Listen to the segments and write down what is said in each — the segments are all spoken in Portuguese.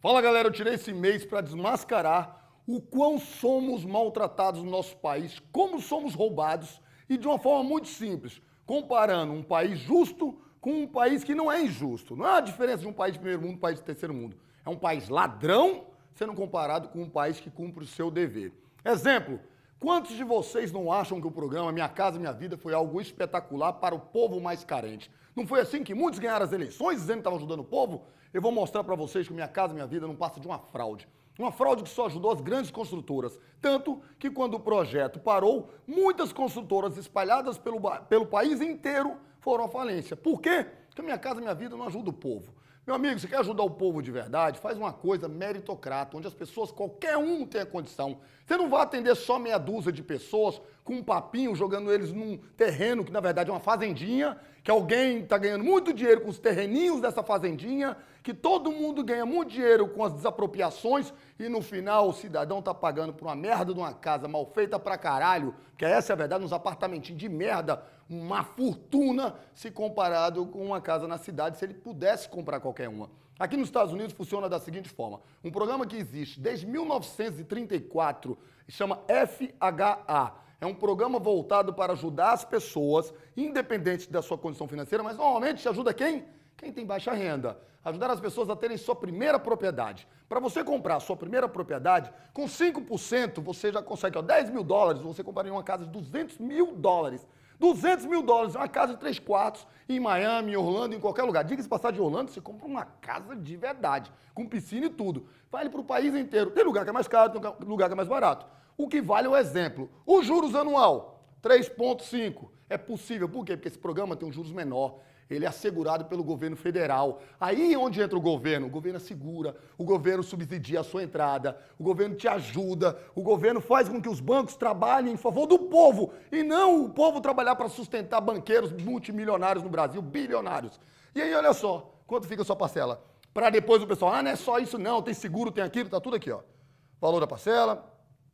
Fala galera, eu tirei esse mês para desmascarar o quão somos maltratados no nosso país, como somos roubados e de uma forma muito simples, comparando um país justo com um país que não é injusto. Não é a diferença de um país de primeiro mundo e um país de terceiro mundo. É um país ladrão sendo comparado com um país que cumpre o seu dever. Exemplo, Quantos de vocês não acham que o programa Minha Casa Minha Vida foi algo espetacular para o povo mais carente? Não foi assim que muitos ganharam as eleições dizendo que estavam ajudando o povo? Eu vou mostrar para vocês que Minha Casa Minha Vida não passa de uma fraude. Uma fraude que só ajudou as grandes construtoras. Tanto que quando o projeto parou, muitas construtoras espalhadas pelo, pelo país inteiro foram à falência. Por quê? Porque Minha Casa Minha Vida não ajuda o povo. Meu amigo, você quer ajudar o povo de verdade? Faz uma coisa meritocrata, onde as pessoas, qualquer um tem a condição. Você não vai atender só meia dúzia de pessoas com um papinho, jogando eles num terreno que na verdade é uma fazendinha, que alguém está ganhando muito dinheiro com os terreninhos dessa fazendinha que todo mundo ganha muito dinheiro com as desapropriações e no final o cidadão tá pagando por uma merda de uma casa mal feita pra caralho, que é essa é a verdade, uns apartamentinhos de merda, uma fortuna se comparado com uma casa na cidade, se ele pudesse comprar qualquer uma. Aqui nos Estados Unidos funciona da seguinte forma: um programa que existe desde 1934 chama FHA. É um programa voltado para ajudar as pessoas, independente da sua condição financeira, mas normalmente ajuda quem? quem tem baixa renda. Ajudar as pessoas a terem sua primeira propriedade. Para você comprar sua primeira propriedade, com 5% você já consegue ó, 10 mil dólares, você compraria uma casa de 200 mil dólares. 200 mil dólares, é uma casa de três quartos em Miami, em Orlando, em qualquer lugar. Diga-se passar de Orlando, você compra uma casa de verdade, com piscina e tudo. Vale para o país inteiro. Tem lugar que é mais caro, tem lugar que é mais barato. O que vale é o exemplo. Os juros anual, 3,5%. É possível, por quê? Porque esse programa tem um juros menor, ele é assegurado pelo governo federal. Aí onde entra o governo? O governo assegura, o governo subsidia a sua entrada, o governo te ajuda, o governo faz com que os bancos trabalhem em favor do povo e não o povo trabalhar para sustentar banqueiros multimilionários no Brasil, bilionários. E aí, olha só, quanto fica a sua parcela? Para depois o pessoal, ah, não é só isso não, tem seguro, tem aquilo, tá tudo aqui, ó. Valor da parcela,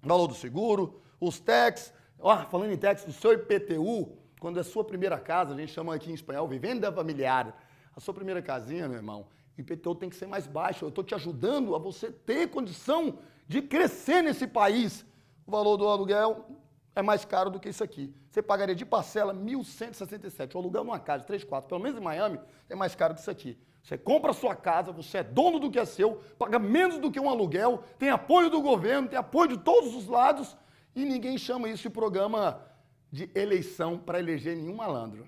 valor do seguro, os tax, ó, falando em tax, o seu IPTU quando a sua primeira casa, a gente chama aqui em espanhol vivenda familiar, a sua primeira casinha, meu irmão, o IPTU tem que ser mais baixo. Eu estou te ajudando a você ter condição de crescer nesse país. O valor do aluguel é mais caro do que isso aqui. Você pagaria de parcela 1.167. O aluguel numa casa de 3, 4, pelo menos em Miami, é mais caro que isso aqui. Você compra a sua casa, você é dono do que é seu, paga menos do que um aluguel, tem apoio do governo, tem apoio de todos os lados e ninguém chama isso de programa de eleição para eleger nenhum malandro.